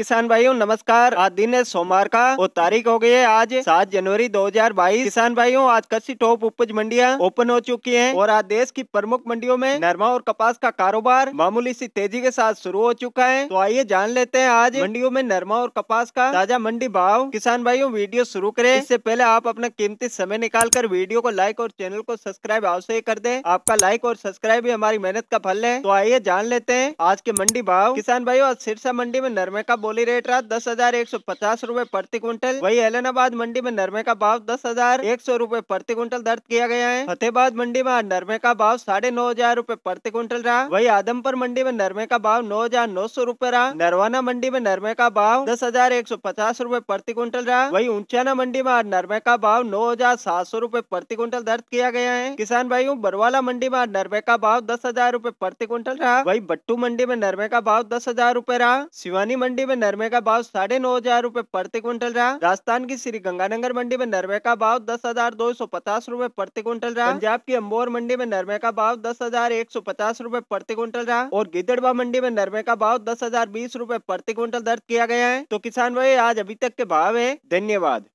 किसान भाइयों नमस्कार आज दिन है सोमवार का और तारीख हो गई है आज सात जनवरी 2022 किसान भाइयों आज कच्ची टॉप उपज मंडियां ओपन हो चुकी हैं और आज देश की प्रमुख मंडियों में नरमा और कपास का कारोबार मामूली सी तेजी के साथ शुरू हो चुका है तो आइए जान लेते हैं आज मंडियों में नरमा और कपास का ताजा मंडी भाव किसान भाइयों वीडियो शुरू करे इससे पहले आप अपना कीमती समय निकाल कर वीडियो को लाइक और चैनल को सब्सक्राइब अवश्य कर दे आपका लाइक और सब्सक्राइब भी हमारी मेहनत का फल है तो आइए जान लेते हैं आज के मंडी भाव किसान भाइयों आज सिरसा मंडी में नरमे का कोली रेट रहा दस हजार एक सौ पचास रूपए प्रति क्विंटल वही एलनाबाद मंडी में नरमे का भाव दस हजार एक सौ रूपए प्रति क्विंटल दर्ज किया गया है फतेहबाद मंडी में नरमे का भाव साढ़े नौ हजार रूपए प्रति क्विंटल रहा वही आदमपुर मंडी में नरमे का भाव नौ हजार नौ सौ रूपए रहा नरवाना मंडी में नरमे का भाव दस हजार एक सौ पचास रूपए प्रति क्विंटल रहा वही ऊंचाना मंडी में नरमे का भाव नौ हजार सात सौ रूपए प्रति क्विंटल दर्ज किया गया है किसान भाइयों बरवाला मंडी में नरमे का भाव दस हजार रूपए प्रति क्विंटल रहा वही बट्टू मंडी में नरमे का भाव दस हजार रूपए रहा शिवानी मंडी में नरमे का भाव साढ़े नौ हजार रूपए प्रति क्विंटल रहा राजस्थान की श्री गंगानगर मंडी में नरमे का भाव दस हजार दो सौ पचास रूपए प्रति क्विंटल रहा पंजाब की अम्बोर मंडी में नरमे का भाव दस हजार एक सौ पचास रूपए प्रति क्विंटल रहा और गिदड़वा मंडी में नरमे का भाव दस हजार बीस रूपए प्रति क्विंटल दर्ज किया गया है तो किसान भाई आज अभी तक के भाव है धन्यवाद